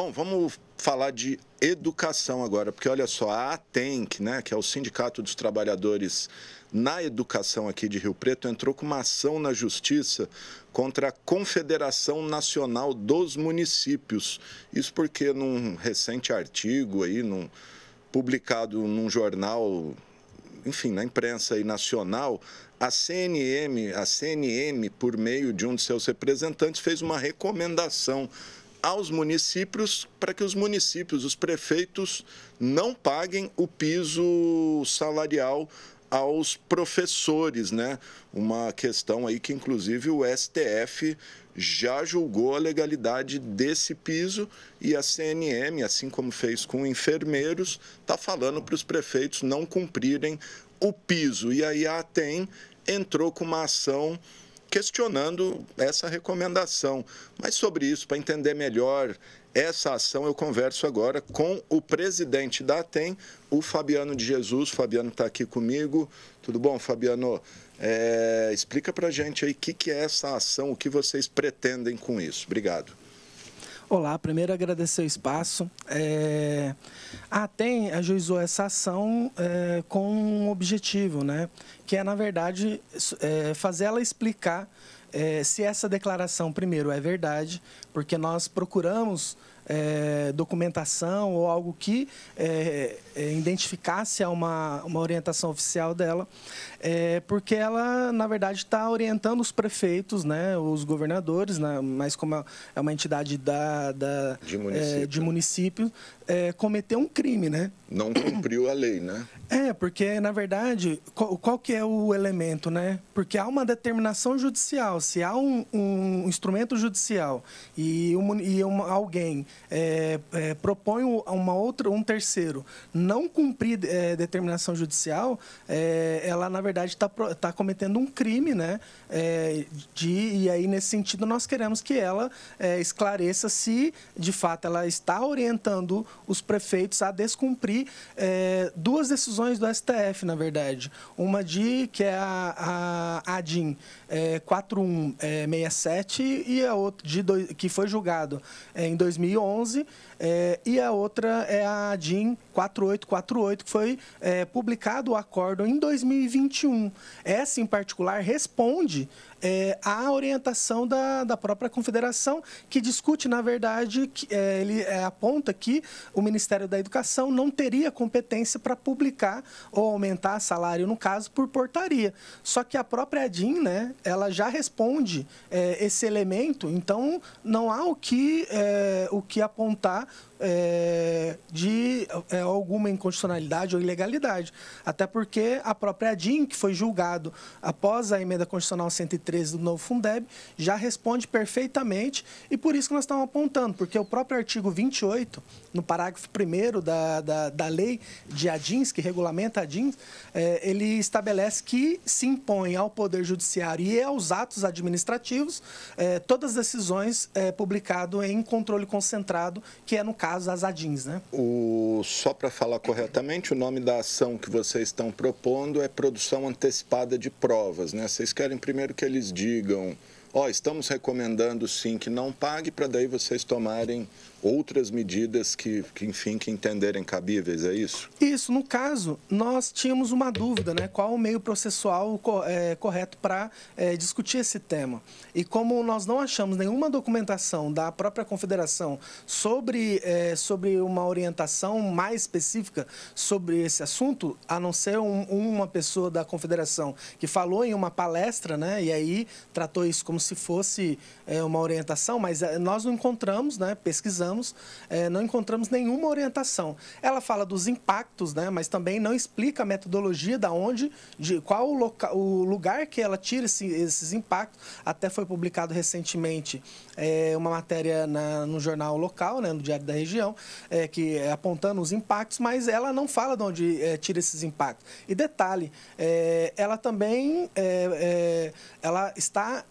Bom, vamos falar de educação agora, porque olha só, a ATENC, né, que é o Sindicato dos Trabalhadores na Educação aqui de Rio Preto, entrou com uma ação na justiça contra a Confederação Nacional dos Municípios. Isso porque num recente artigo aí, num, publicado num jornal, enfim, na imprensa aí nacional, a CNM, a CNM, por meio de um de seus representantes, fez uma recomendação aos municípios para que os municípios, os prefeitos, não paguem o piso salarial aos professores, né? Uma questão aí que inclusive o STF já julgou a legalidade desse piso e a CNM, assim como fez com enfermeiros, está falando para os prefeitos não cumprirem o piso. E aí a ATEM entrou com uma ação questionando essa recomendação. Mas sobre isso, para entender melhor essa ação, eu converso agora com o presidente da ATEM, o Fabiano de Jesus. O Fabiano está aqui comigo. Tudo bom, Fabiano? É, explica para a gente aí o que, que é essa ação, o que vocês pretendem com isso. Obrigado. Olá, primeiro agradecer o espaço. É... Ah, a ATEM ajuizou essa ação é, com um objetivo, né? que é, na verdade, é, fazer ela explicar é, se essa declaração, primeiro, é verdade, porque nós procuramos é, documentação ou algo que é, é identificasse uma, uma orientação oficial dela, é, porque ela, na verdade, está orientando os prefeitos, né, os governadores, né, mas como é, é uma entidade da, da de é, município, de município cometeu um crime. Né? Não cumpriu a lei, né? É, porque, na verdade, qual, qual que é o elemento, né? Porque há uma determinação judicial, se há um, um instrumento judicial e, um, e uma, alguém é, é, propõe uma outra, um terceiro não cumprir é, determinação judicial, é, ela, na verdade, está tá cometendo um crime, né? É, de, e aí, nesse sentido, nós queremos que ela é, esclareça se, de fato, ela está orientando os prefeitos a descumprir duas decisões do STF, na verdade. Uma de, que é a, a ADIM, é, 4167 é, e a outra de dois, que foi julgado é, em 2011 é, e a outra é a DIN 4848, que foi é, publicado o acordo em 2021. Essa, em particular, responde é, à orientação da, da própria Confederação, que discute, na verdade, que, é, ele é, aponta que o Ministério da Educação não teria competência para publicar ou aumentar salário, no caso, por portaria. Só que a própria ADIM, né, ela já responde é, esse elemento, então não há o que, é, o que apontar é, de é, alguma inconstitucionalidade ou ilegalidade. Até porque a própria DIN, que foi julgado após a emenda constitucional 113 do novo Fundeb, já responde perfeitamente e por isso que nós estamos apontando, porque o próprio artigo 28, no parágrafo 1 da, da, da, lei de ADINS, que regulamenta a ADINS, é, ele estabelece que se impõe ao Poder Judiciário e aos atos administrativos é, todas as decisões é, publicadas em controle concentrado, que é no caso caso as ADINs, né? O, só para falar corretamente, o nome da ação que vocês estão propondo é produção antecipada de provas, né? Vocês querem primeiro que eles digam, ó, oh, estamos recomendando sim que não pague, para daí vocês tomarem outras medidas que, que, enfim, que entenderem cabíveis, é isso? Isso, no caso, nós tínhamos uma dúvida, né? Qual o meio processual é, correto para é, discutir esse tema. E como nós não achamos nenhuma documentação da própria confederação sobre, é, sobre uma orientação mais específica sobre esse assunto, a não ser um, uma pessoa da confederação que falou em uma palestra, né? E aí tratou isso como se fosse é, uma orientação, mas é, nós não encontramos, né? Pesquisando pesquisamos, é, eh, não encontramos nenhuma orientação. Ela fala dos impactos, né, mas também não explica a metodologia da onde, de qual o, loca, o lugar que ela tira esse, esses impactos. Até foi publicado recentemente é, uma matéria na, no jornal local, né, no Diário da Região, eh, é, que apontando os impactos, mas ela não fala de onde tira esses impactos. E detalhe, ela também ela está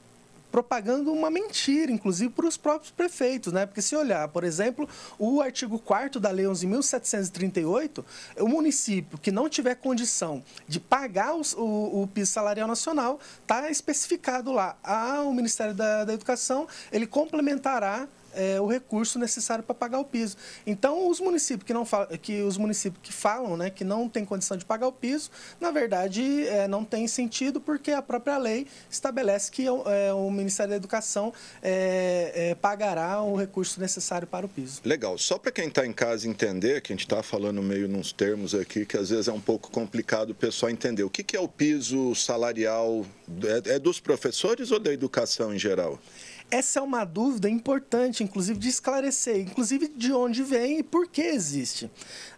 propagando uma mentira, inclusive para os próprios prefeitos, né? Porque se olhar, por exemplo, o artigo 4 da Lei 11.738, o município que não tiver condição de pagar os, o, o piso salarial nacional, está especificado lá. Ao ah, o Ministério da, da Educação, ele complementará é, o recurso necessário para pagar o piso. Então, os municípios que não falam, que os municípios que falam, né, que não tem condição de pagar o piso, na verdade, é, não tem sentido porque a própria lei estabelece que é, o é, Ministério da Educação é, é, pagará o recurso necessário para o piso. Legal. Só para quem está em casa entender, que a gente está falando meio nos termos aqui que às vezes é um pouco complicado o pessoal entender. O que, que é o piso salarial? É dos professores ou da educação em geral? Essa é uma dúvida importante, inclusive, de esclarecer, inclusive de onde vem e por que existe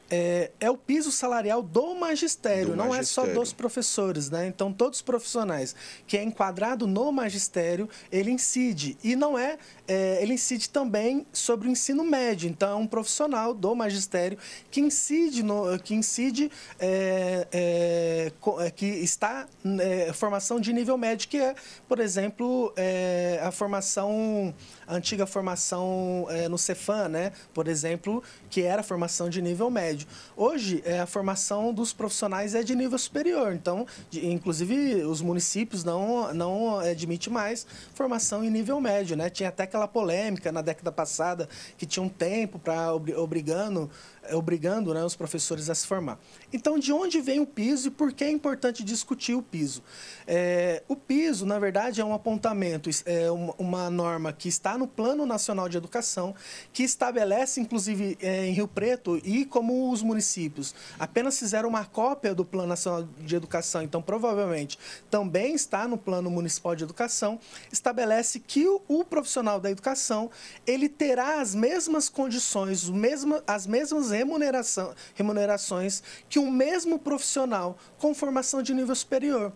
é, é o piso salarial do magistério, do não é só dos professores, né? Então, todos os profissionais que é enquadrado no magistério, ele incide. E não é, é ele incide também sobre o ensino médio. Então, é um profissional do magistério que incide, no, que, incide é, é, é que está é, formação de nível médio, que é, por exemplo, a formação antiga formação é, no Cefan, né, por exemplo, que era formação de nível médio. Hoje, é, a formação dos profissionais é de nível superior, então, de, inclusive, os municípios não, não admitem mais formação em nível médio. Né? Tinha até aquela polêmica na década passada que tinha um tempo para obrigando eh, obrigando né, os professores a se formar. Então, de onde vem o piso e por que é importante discutir o piso? É, o piso, na verdade, é um apontamento, é uma, uma, norma que está no Plano Nacional de Educação, que estabelece, inclusive, é, em Rio Preto, e como os municípios apenas fizeram uma cópia do Plano Nacional de Educação, então, provavelmente, também está no Plano Municipal de Educação, estabelece que o, o profissional da educação, ele terá as mesmas condições, mesmo, as mesmas mesmas remuneração, remunerações que um mesmo profissional com formação de nível superior.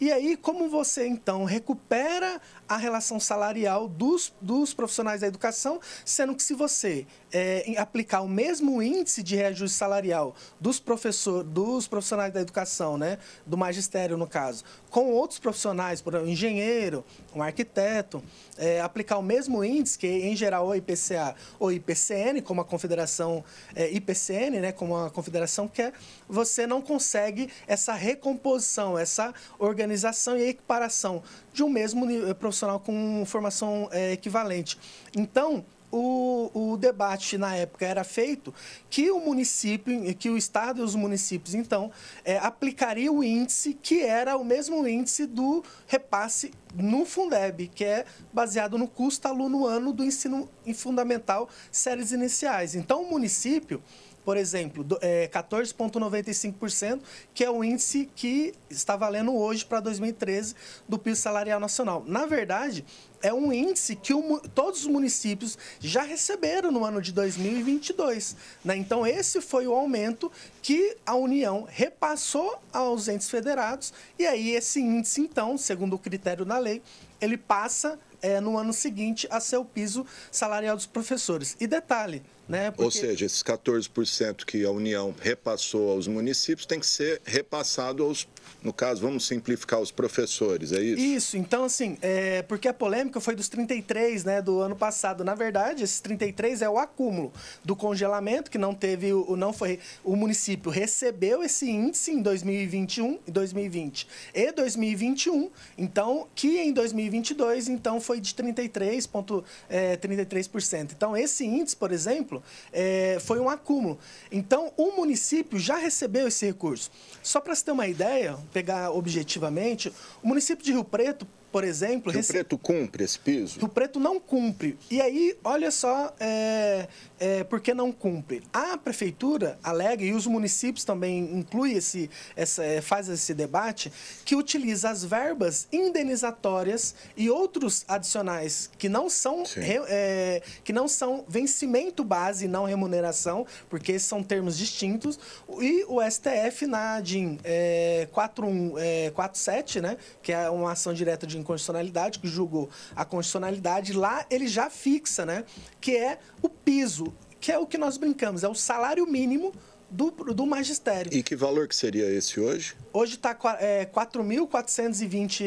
E aí, como você então recupera a relação salarial dos, dos profissionais da educação, sendo que se você é, aplicar o mesmo índice de reajuste salarial dos, professor, dos profissionais da educação, né, do magistério no caso, com outros profissionais, por exemplo, um engenheiro, um arquiteto, é, aplicar o mesmo índice, que em geral o IPCA ou IPCN, como a confederação é, IPCN, né, como a confederação quer, é você não consegue essa recomposição, essa organização e equiparação de um mesmo profissional com formação é, equivalente. Então, o, o debate na época era feito que o município, que o estado e os municípios, então, é, aplicaria o índice que era o mesmo índice do repasse no Fundeb, que é baseado no custo aluno ano do ensino fundamental séries iniciais. Então, o município por exemplo, 14,95%, é, que é o índice que está valendo hoje para 2013 do piso salarial nacional. Na verdade, é um índice que o, todos os municípios já receberam no ano de 2022. Né? Então, esse foi o aumento que a União repassou aos entes federados, e aí esse índice, então, segundo o critério da lei, ele passa é, no ano seguinte a o piso salarial dos professores. E detalhe, né? Porque... Ou seja, esses 14% que a União repassou aos municípios tem que ser repassado aos, no caso, vamos simplificar, os professores, é isso? Isso, então assim, é... porque a polêmica foi dos 33, né, do ano passado. Na verdade, esses 33 é o acúmulo do congelamento, que não teve, o não foi, o município recebeu esse índice em 2021, 2020 e 2021, então, que em 2022, então, foi foi de 33,33%. É, 33 então, esse índice, por exemplo, é, foi um acúmulo. Então, o município já recebeu esse recurso. Só para se ter uma ideia, pegar objetivamente, o município de Rio Preto por exemplo... Rio rece... Preto cumpre esse piso? Rio Preto não cumpre. E aí, olha só é, é, por que não cumpre. A prefeitura alega, e os municípios também incluem esse, essa, é, faz esse debate, que utiliza as verbas indenizatórias e outros adicionais que não são, re, é, que não são vencimento base e não remuneração, porque são termos distintos, e o STF na DIN é, 4147, é, né, que é uma ação direta de inconstitucionalidade, que julgou a constitucionalidade, lá ele já fixa, né? Que é o piso, que é o que nós brincamos, é o salário mínimo do, do, magistério. E que valor que seria esse hoje? Hoje está é, R$ 4.420,55.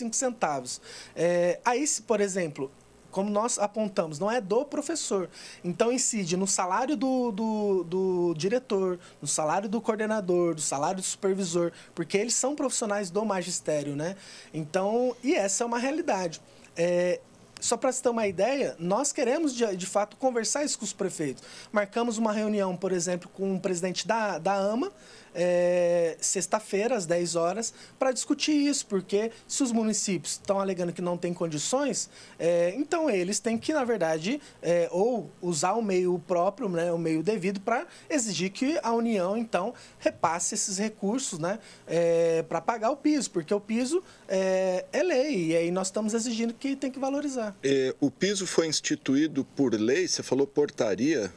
é, e, centavos. é, aí, se, por exemplo, como nós apontamos, não é do professor. Então incide no salário do, do, do diretor, no salário do coordenador, do salário do supervisor, porque eles são profissionais do magistério, né? Então, e essa é uma realidade. É, só para você ter uma ideia, nós queremos de, de, fato conversar isso com os prefeitos. Marcamos uma reunião, por exemplo, com o presidente da, da AMA é, sexta-feira, às 10 horas, para discutir isso, porque se os municípios estão alegando que não tem condições, é, então eles têm que, na verdade, é, ou usar o meio próprio, né, o meio devido, para exigir que a União, então, repasse esses recursos né, é, para pagar o piso, porque o piso é, é, lei, e aí nós estamos exigindo que tem que valorizar. É, o piso foi instituído por lei, você falou portaria?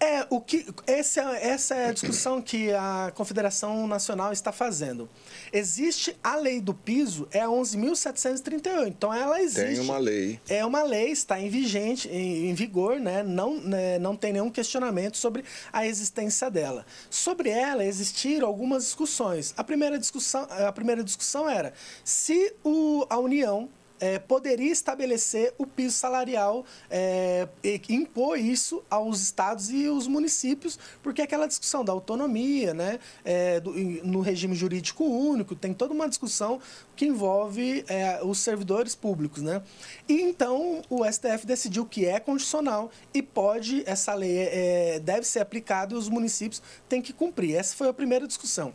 É, o que, esse, é, essa é a discussão que a Confederação Nacional está fazendo. Existe a lei do piso, é a 11.738, então ela existe. Tem uma lei. É uma lei, está em vigente, em, em vigor, né? Não, né, não tem nenhum questionamento sobre a existência dela. Sobre ela existiram algumas discussões. A primeira discussão, a primeira discussão era se o, a União é, poderia estabelecer o piso salarial é, e impor isso aos estados e os municípios, porque é aquela discussão da autonomia, né, é, do, no regime jurídico único, tem toda uma discussão que envolve é, os servidores públicos, né? E então o STF decidiu que é condicional e pode essa lei é, deve ser aplicada e os municípios têm que cumprir. Essa foi a primeira discussão.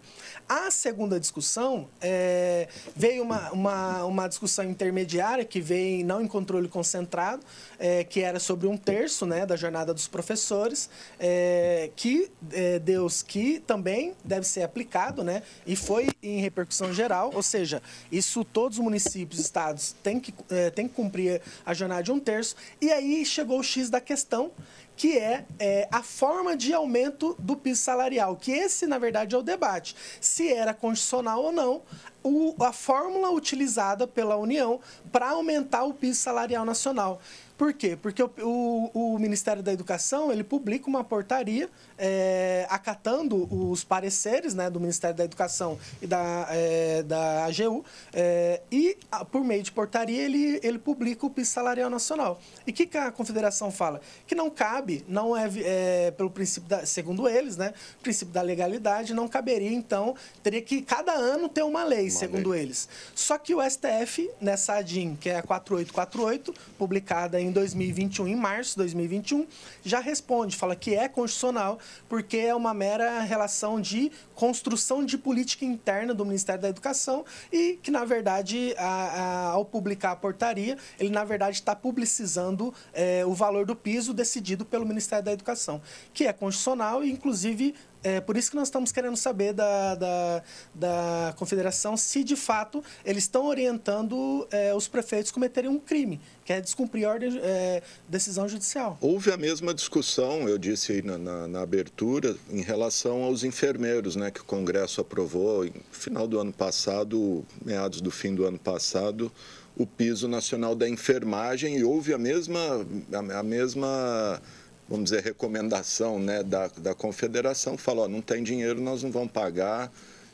A segunda discussão é, veio uma, uma, uma discussão intermediária que veio não em controle concentrado, é, que era sobre um terço, né, da jornada dos professores, é, que é, Deus que também deve ser aplicado, né? E foi em repercussão geral, ou seja, isso todos os municípios, estados têm que, é, têm que cumprir a jornada de um terço. E aí chegou o X da questão, que é, é, a forma de aumento do piso salarial, que esse, na verdade, é o debate. Se era constitucional ou não o, a fórmula utilizada pela União para aumentar o piso salarial nacional. Por quê? Porque o, o, o Ministério da Educação ele publica uma portaria é, acatando os pareceres né, do Ministério da Educação e da, é, da AGU é, eh, e, por meio de portaria, ele, ele publica o piso salarial nacional. E o que, que, a confederação fala? Que não cabe, não é, é pelo princípio, da, segundo eles, né, princípio da legalidade, não caberia, então, teria que cada ano ter uma lei, uma segundo lei. eles. Só que o STF, nessa ADIM, que é a 4848, publicada em em 2021, em março de 2021, já responde, fala que é constitucional, porque é uma mera relação de construção de política interna do Ministério da Educação e que, na verdade, a, a, ao publicar a portaria, ele, na verdade, está publicizando é, o valor do piso decidido pelo Ministério da Educação, que é constitucional e, inclusive, é por isso que nós estamos querendo saber da, da, da confederação se, de fato, eles estão orientando é, os prefeitos cometerem um crime, que é descumprir a ordem, é, decisão judicial. Houve a mesma discussão, eu disse aí na, na, na, abertura, em relação aos enfermeiros, né, que o Congresso aprovou no final do ano passado, meados do fim do ano passado, o piso nacional da enfermagem e houve a mesma... a, a mesma vamos dizer, recomendação né, da, da confederação, falou, não tem dinheiro, nós não vamos pagar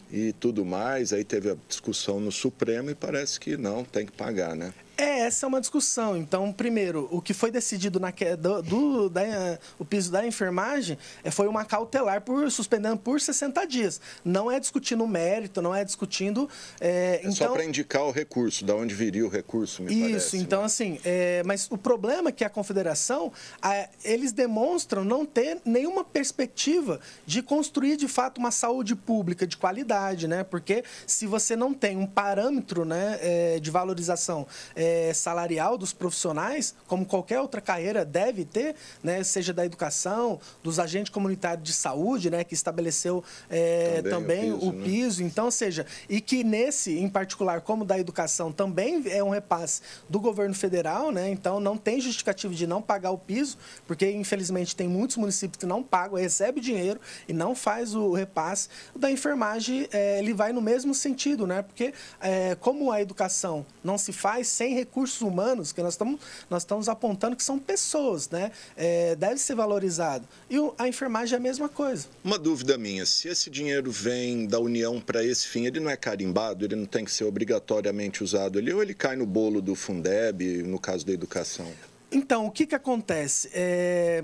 e tudo mais. Aí teve a discussão no Supremo e parece que não, tem que pagar, né? É, essa é uma discussão. Então, primeiro, o que foi decidido na queda do, da, o piso da enfermagem é, foi uma cautelar por suspendendo por 60 dias. Não é discutindo o mérito, não é discutindo. É, é então... só para indicar o recurso, da onde viria o recurso, me Isso, parece, né? então né? assim, é, mas o problema é que a confederação, a, eles demonstram não ter nenhuma perspectiva de construir de fato uma saúde pública de qualidade, né? Porque se você não tem um parâmetro né, é, de valorização. É, é, salarial dos profissionais, como qualquer outra carreira deve ter, né, seja da educação, dos agentes comunitários de saúde, né, que estabeleceu é, também, também, o piso. O né? piso. Né? Então, seja, e que nesse, em particular, como da educação, também é um repasse do governo federal, né, então não tem justificativo de não pagar o piso, porque infelizmente tem muitos municípios que não pagam, recebe dinheiro e não faz o repasse. O da enfermagem, é, ele vai no mesmo sentido, né, porque é, como a educação não se faz sem recursos humanos, que nós estamos, nós estamos apontando que são pessoas, né? É, deve ser valorizado. E a enfermagem é a mesma coisa. Uma dúvida minha: se esse dinheiro vem da União para esse fim, ele não é carimbado, ele não tem que ser obrigatoriamente usado ali, ou ele cai no bolo do Fundeb, no caso da educação? Então, o que, que acontece? É...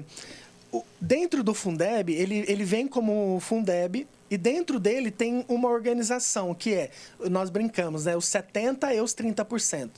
Dentro do Fundeb, ele, ele vem como Fundeb, e dentro dele tem uma organização que é, nós brincamos, né? Os 70 e os 30%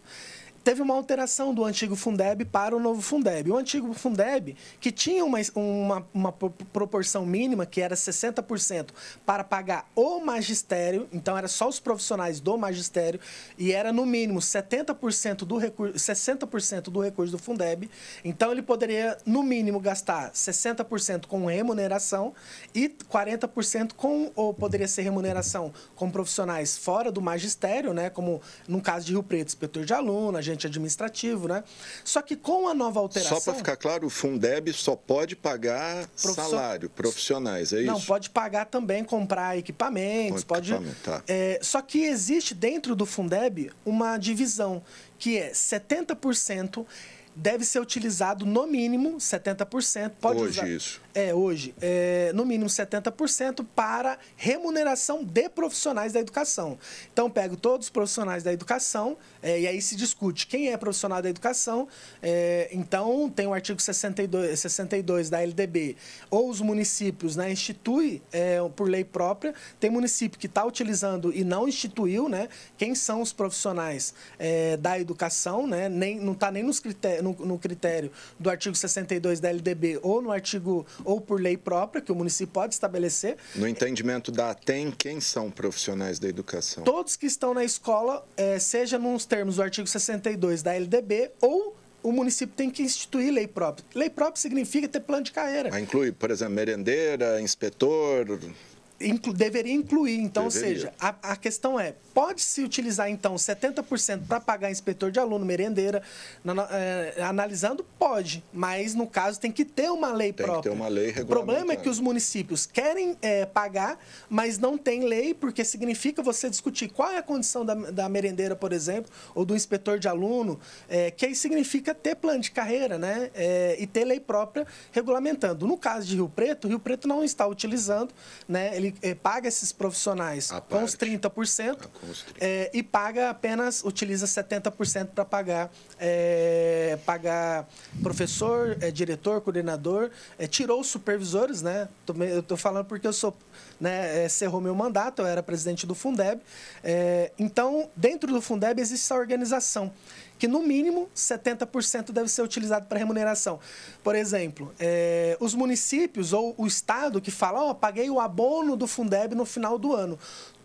teve uma alteração do antigo Fundeb para o novo Fundeb. O antigo Fundeb, que tinha uma, uma, uma proporção mínima, que era 60%, para pagar o magistério, então era só os profissionais do magistério, e era no mínimo 70% do recurso, 60% do recurso do Fundeb. Então ele poderia, no mínimo, gastar 60% com remuneração e 40% com, ou poderia ser remuneração com profissionais fora do magistério, né? Como no caso de Rio Preto, inspetor de aluno, agente administrativo, né? Só que com a nova alteração. Só para ficar claro, o Fundeb só pode pagar profission... salário, profissionais, é isso? Não, pode pagar também, comprar equipamentos, equipamento, pode. Tá. É, só que existe dentro do Fundeb uma divisão, que é 70% deve ser utilizado no mínimo 70%. Pode Hoje usar. isso. É, hoje, é, no mínimo 70% para remuneração de profissionais da educação. Então, pego todos os profissionais da educação é, e aí se discute quem é profissional da educação. É, então, tem o artigo 62, 62 da LDB. Ou os municípios né, institui é, por lei própria. Tem município que está utilizando e não instituiu né, quem são os profissionais é, da educação. Né, nem, não está nem nos critério, no, no critério do artigo 62 da LDB ou no artigo ou por lei própria, que o município pode estabelecer. No entendimento da ATEM, quem são profissionais da educação? Todos que estão na escola, é, seja nos termos do artigo 62 da LDB ou o município tem que instituir lei própria. Lei própria significa ter plano de carreira. Ah, inclui, por exemplo, merendeira, inspetor. Inclu deveria incluir. Então, deveria. ou seja, a, a questão é, pode-se utilizar, então, 70% para pagar inspetor de aluno, merendeira, na, é, analisando? Pode, mas, no caso, tem que ter uma lei tem própria. Tem que ter uma lei O problema é que os municípios querem é, pagar, mas não tem lei, porque significa você discutir qual é a condição da, da merendeira, por exemplo, ou do inspetor de aluno, é, que aí significa ter plano de carreira, né? e ter lei própria regulamentando. No caso de Rio Preto, Rio Preto não está utilizando, né? ele é, paga esses profissionais a com os 30%, ah, com os 30%. É, eh, e paga apenas, utiliza 70% para pagar, é, pagar professor, diretor, coordenador, tirou os supervisores, né? Eu estou falando porque eu sou, né, cerrou meu mandato, eu era presidente do Fundeb. então, dentro do Fundeb existe essa organização que no mínimo 70% deve ser utilizado para remuneração. Por exemplo, é, os municípios ou o Estado que fala, ó, oh, paguei o abono do Fundeb no final do ano.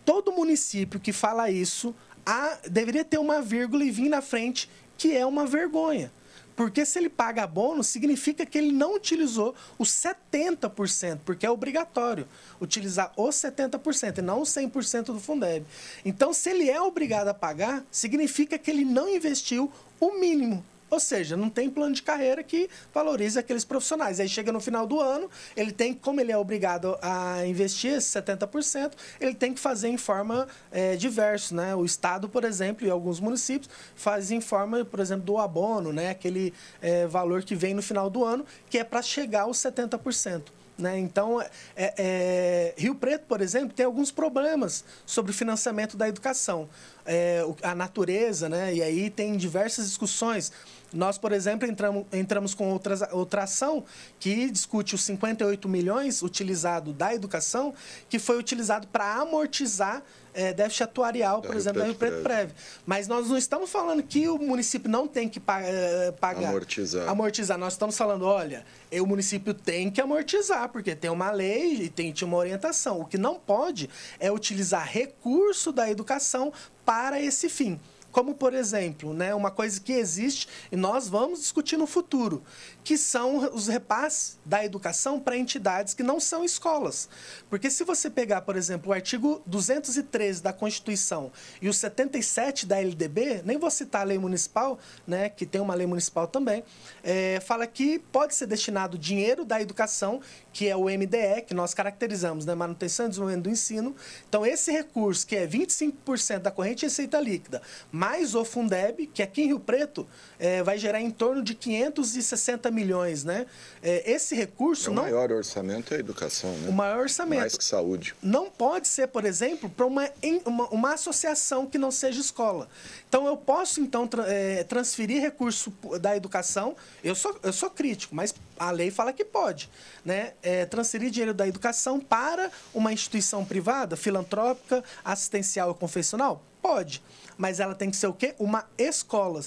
Todo município que fala isso a, deveria ter uma vírgula e vir na frente, que é uma vergonha. Porque se ele paga bônus significa que ele não utilizou os 70%, porque é obrigatório utilizar os 70% e não os 100% do Fundeb. Então, se ele é obrigado a pagar, significa que ele não investiu o mínimo ou seja, não tem plano de carreira que valorize aqueles profissionais. Aí chega no final do ano, ele tem, como ele é obrigado a investir esses 70%, ele tem que fazer em forma é, diversa. Né? O Estado, por exemplo, e alguns municípios fazem em forma, por exemplo, do abono, né? aquele é, valor que vem no final do ano, que é para chegar aos 70%. Né? Então, é, é, é, Rio Preto, por exemplo, tem alguns problemas sobre o financiamento da educação, é, a natureza, né? e aí tem diversas discussões. Nós, por exemplo, entramos, entramos com outras, outra ação que discute os 58 milhões utilizado da educação, que foi utilizado para amortizar é, déficit atuarial, por da é, exemplo, da Rio Preto Prévio. Mas nós não estamos falando que o município não tem que é, pagar. Amortizar. Amortizar. Nós estamos falando, olha, o município tem que amortizar, porque tem uma lei e tem uma orientação. O que não pode é utilizar recurso da educação para esse fim. Como, por exemplo, né, uma coisa que existe e nós vamos discutir no futuro, que são os repasses da educação para entidades que não são escolas. Porque se você pegar, por exemplo, o artigo 213 da Constituição e o 77 da LDB, nem vou citar a lei municipal, né, que tem uma lei municipal também, é, fala que pode ser destinado dinheiro da educação, que é o MDE, que nós caracterizamos, né, manutenção e desenvolvimento do ensino. Então, esse recurso, que é 25% da corrente de receita líquida, mais mais o Fundeb, que aqui em Rio Preto é, vai gerar em torno de 560 milhões, né? É, esse recurso é o não... O maior orçamento é a educação, né? O maior orçamento. Mais que saúde. Não pode ser, por exemplo, para uma, uma, uma, associação que não seja escola. Então, eu posso, então, tra é, transferir recurso da educação, eu sou, eu sou crítico, mas a lei fala que pode, né? É, transferir dinheiro da educação para uma instituição privada, filantrópica, assistencial e confessional? pode. Mas ela tem que ser o quê? Uma escola.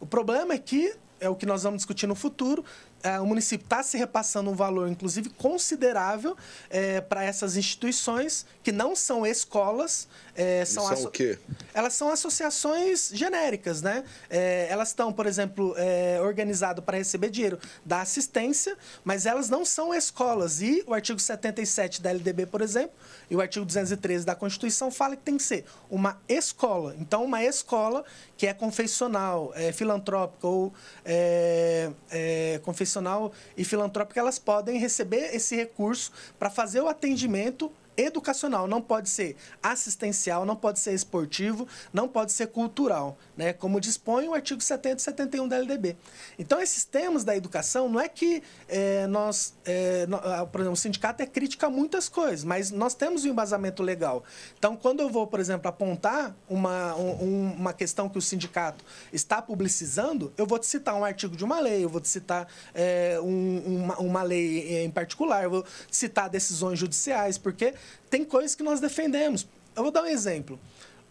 O problema é que, é o que nós vamos discutir no futuro, é, o município está se repassando um valor, inclusive, considerável é, para essas instituições que não são escolas é, são, são o quê? Elas são associações genéricas, né? É, elas estão, por exemplo, é, organizadas para receber dinheiro da assistência, mas elas não são escolas. E o artigo 77 da LDB, por exemplo, e o artigo 213 da Constituição fala que tem que ser uma escola. Então, uma escola que é confessional, é, filantrópica ou é, é, confessional e filantrópica, elas podem receber esse recurso para fazer o atendimento educacional, não pode ser assistencial, não pode ser esportivo, não pode ser cultural, né? como dispõe o artigo 70 e 71 da LDB. Então, esses temas da educação, não é que é, nós, é, por exemplo, o sindicato é crítica a muitas coisas, mas nós temos um embasamento legal. Então, quando eu vou, por exemplo, apontar uma, um, uma questão que o sindicato está publicizando, eu vou te citar um artigo de uma lei, eu vou te citar é, um, uma, uma lei em particular, eu vou te citar decisões judiciais, porque tem coisas que nós defendemos. Eu vou dar um exemplo.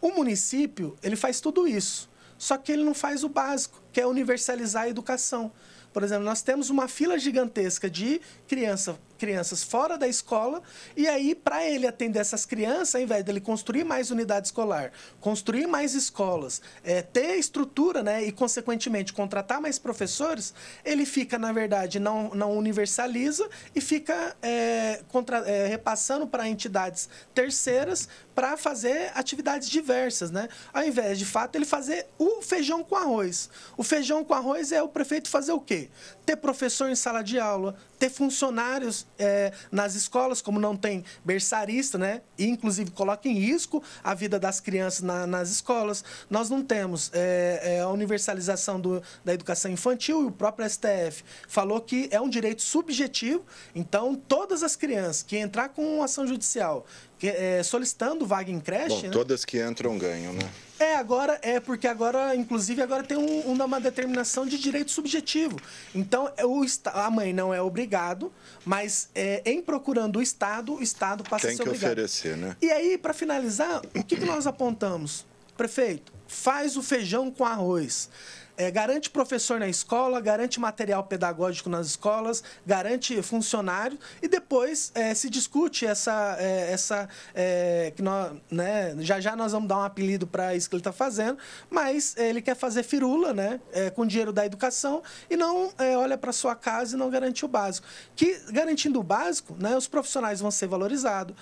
O município, ele faz tudo isso, só que ele não faz o básico, que é universalizar a educação. Por exemplo, nós temos uma fila gigantesca de criança crianças fora da escola. E aí, para ele atender essas crianças, ao invés dele construir mais unidade escolar, construir mais escolas, é, ter estrutura né, e, consequentemente, contratar mais professores, ele fica, na verdade, não, não universaliza e fica é, contra, é, repassando para entidades terceiras para fazer atividades diversas, né? Ao invés de fato ele fazer o feijão com arroz. O feijão com arroz é o prefeito fazer o quê? Ter professor em sala de aula, ter funcionários é, nas escolas, como não tem berçarista, né? E, inclusive coloca em risco a vida das crianças na, nas escolas. Nós não temos é, é, a universalização do, da educação infantil e o próprio STF falou que é um direito subjetivo. Então, todas as crianças que entrar com ação judicial é, solicitando vaga em creche. Bom, né? todas que entram ganham, né? É, agora é porque agora, inclusive, agora tem um, uma determinação de direito subjetivo. Então, é o, a mãe não é obrigado, mas é, em procurando o Estado, o Estado passa tem a ser obrigado. Tem que oferecer, né? E aí, para finalizar, o que, que nós apontamos? Prefeito, faz o feijão com arroz é, garante professor na escola, garante material pedagógico nas escolas, garante funcionário e depois é, se discute essa. É, essa é, que nós, né, já já nós vamos dar um apelido para isso que ele está fazendo, mas ele quer fazer firula né, é, com dinheiro da educação e não é, olha para sua casa e não garante o básico. Que garantindo o básico, né, os profissionais vão ser valorizados,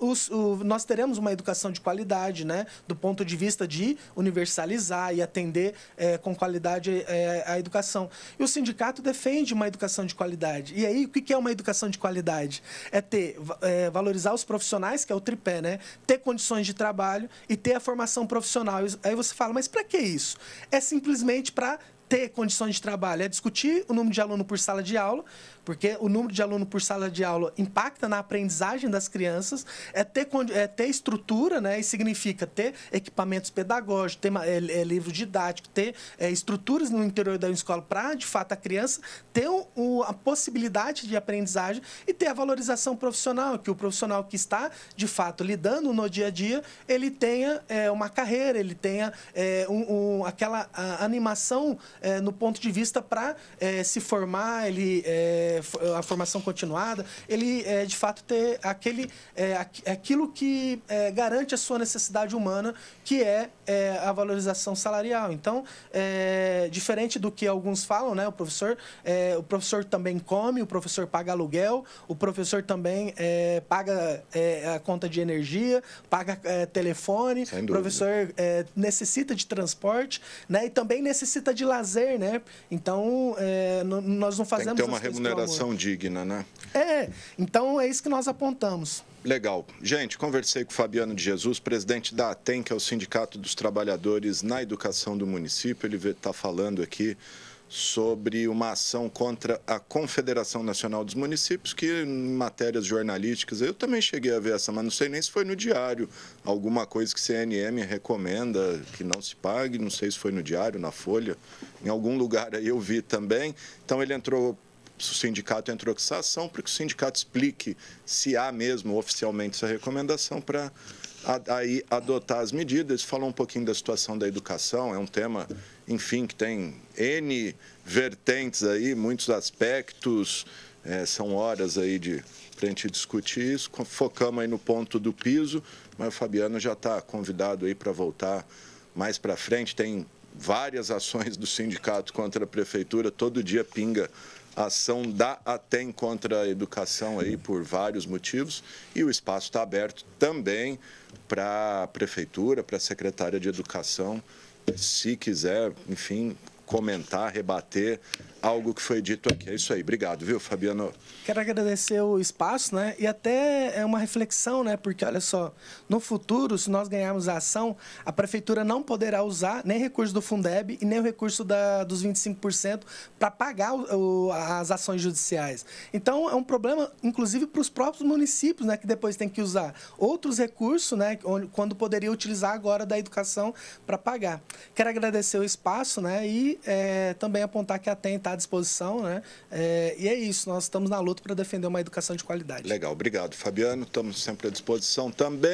os, o, nós teremos uma educação de qualidade, né, do ponto de vista de universalizar e atender com qualidade qualidade é a educação. E o sindicato defende uma educação de qualidade. E aí, o que é uma educação de qualidade? É ter, é, valorizar os profissionais, que é o tripé, né? Ter condições de trabalho e ter a formação profissional. Aí você fala, mas para que isso? É simplesmente para ter condições de trabalho, é discutir o número de aluno por sala de aula, porque o número de aluno por sala de aula impacta na aprendizagem das crianças, é ter, é ter estrutura, né? E significa ter equipamentos pedagógicos, ter é, é, livro didático, ter é, estruturas no interior da escola para, de fato, a criança ter um, um, a possibilidade de aprendizagem e ter a valorização profissional, que o profissional que está, de fato, lidando no dia a dia, ele tenha é, uma carreira, ele tenha é, um, aquela animação é, no ponto de vista para se formar, ele eh, a formação continuada, ele é, de fato ter aquele, é, aquilo que garante a sua necessidade humana, que é, a valorização salarial. Então, diferente do que alguns falam, né, o professor, o professor também come, o professor paga aluguel, o professor também paga a conta de energia, paga telefone, o professor necessita de transporte, né, e também necessita de lazer, né? Então, nós não fazemos Tem que ter uma remuneração remuneração amor. digna, né? É, então é isso que nós apontamos. Legal. Gente, conversei com o Fabiano de Jesus, presidente da ATEM, que é o Sindicato dos Trabalhadores na Educação do município. Ele está falando aqui sobre uma ação contra a Confederação Nacional dos Municípios, que em matérias jornalísticas, eu também cheguei a ver essa, mas não sei nem se foi no diário, alguma coisa que CNM recomenda que não se pague, não sei se foi no diário, na Folha, em algum lugar aí eu vi também. Então ele entrou o sindicato entrou com essa ação para que o sindicato explique se há mesmo oficialmente essa recomendação para aí adotar as medidas. Falar um pouquinho da situação da educação, é um tema, enfim, que tem N vertentes aí, muitos aspectos, é, são horas aí de para a gente discutir isso. Focamos aí no ponto do piso, mas o Fabiano já está convidado aí para voltar mais para frente. Tem várias ações do sindicato contra a prefeitura, todo dia pinga a ação da ATEM contra a educação aí por vários motivos e o espaço está aberto também para a prefeitura, para a secretária de educação, se quiser, enfim, comentar, rebater algo que foi dito aqui. É isso aí. Obrigado, viu, Fabiano? Quero agradecer o espaço, né? E até é uma reflexão, né? Porque olha só, no futuro, se nós ganharmos a ação, a prefeitura não poderá usar nem recurso do Fundeb e nem o recurso da, dos 25% para pagar o, as ações judiciais. Então é um problema, inclusive, para os próprios municípios, né? Que depois tem que usar outros recursos, né? Quando poderia utilizar agora da educação para pagar. Quero agradecer o espaço, né? E é, também apontar que a TEM está à disposição, né? É, e é isso, nós estamos na luta para defender uma educação de qualidade. Legal, obrigado, Fabiano. Estamos sempre à disposição também.